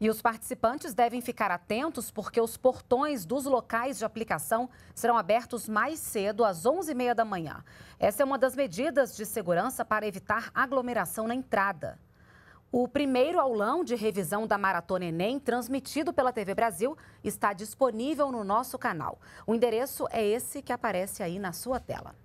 E os participantes devem ficar atentos porque os portões dos locais de aplicação serão abertos mais cedo, às 11h30 da manhã. Essa é uma das medidas de segurança para evitar aglomeração na entrada. O primeiro aulão de revisão da Maratona Enem, transmitido pela TV Brasil, está disponível no nosso canal. O endereço é esse que aparece aí na sua tela.